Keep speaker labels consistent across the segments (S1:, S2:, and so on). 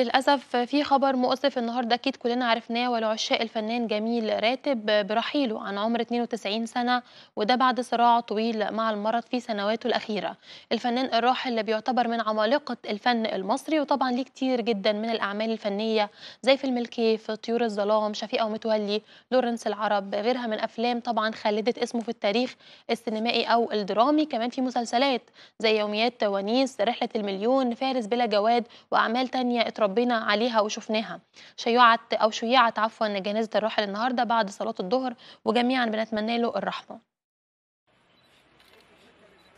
S1: للأسف في خبر مؤسف النهاردة أكيد كلنا عرفناه ولعشاق الفنان جميل راتب برحيله عن عمر 92 سنة وده بعد صراع طويل مع المرض في سنواته الأخيرة الفنان الراحل اللي بيعتبر من عمالقة الفن المصري وطبعا ليه كتير جدا من الأعمال الفنية زي فيلم الكيف طيور الظلام شفيقة ومتولي لورنس العرب غيرها من أفلام طبعا خلدت اسمه في التاريخ السينمائي أو الدرامي كمان في مسلسلات زي يوميات ونيس رحلة المليون فارس بلا جواد وأعمال تانية اتربى اتربينا عليها وشفناها شيعت أو شيعت عفوا جنازة الراحل النهاردة بعد صلاة الظهر وجميعا بنتمنى له الرحمة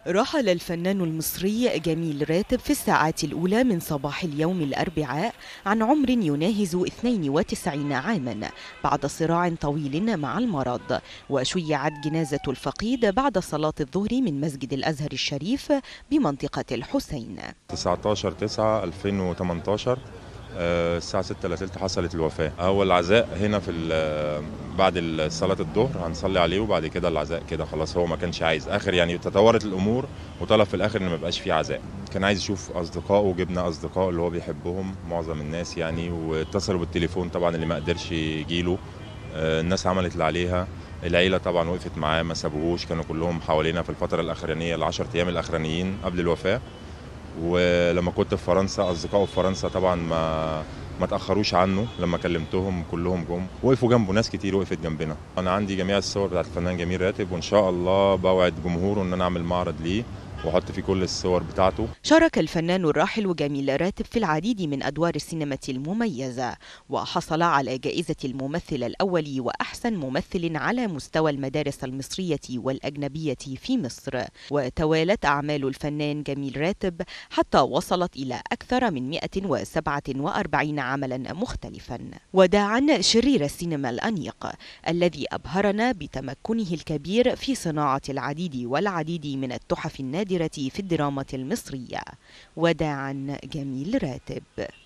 S2: رحل الفنان المصري جميل راتب في الساعات الأولى من صباح اليوم الأربعاء عن عمر يناهز 92 عاما بعد صراع طويل مع المرض وشيعت جنازة الفقيد بعد صلاة الظهر من مسجد الأزهر الشريف بمنطقة الحسين
S3: 19 9 2018 آه، الساعة 6 زلت حصلت الوفاة أول العزاء هنا في آه، بعد صلاة الظهر هنصلي عليه وبعد كده العزاء كده خلاص هو ما كانش عايز آخر يعني تطورت الأمور وطلب في الآخر إن ما يبقاش فيه عزاء كان عايز يشوف أصدقائه وجبنا أصدقاء اللي هو بيحبهم معظم الناس يعني واتصلوا بالتليفون طبعا اللي ما قدرش يجيله آه، الناس عملت اللي عليها العيله طبعا وقفت معاه ما سابوهوش كانوا كلهم حوالينا في الفتره الاخرانيه العشر ايام الاخرانيين قبل الوفاه ولما كنت في فرنسا اصدقائه في فرنسا طبعا ما ما تاخروش عنه لما كلمتهم كلهم جم وقفوا جنبه ناس كتير وقفت جنبنا انا عندي جميع الصور بتاعت الفنان جميل راتب وان شاء الله بوعد جمهوره ان انا اعمل معرض ليه واحط فيه كل الصور بتاعته
S2: شارك الفنان الراحل جميل راتب في العديد من ادوار السينما المميزه وحصل على جائزه الممثل الاول واحسن ممثل على مستوى المدارس المصريه والاجنبيه في مصر وتوالت اعمال الفنان جميل راتب حتى وصلت الى اكثر من 147 عملا مختلفا وداعا شرير السينما الانيق الذي ابهرنا بتمكنه الكبير في صناعه العديد والعديد من التحف النادرة المتحضرة في الدراما المصرية وداعا جميل راتب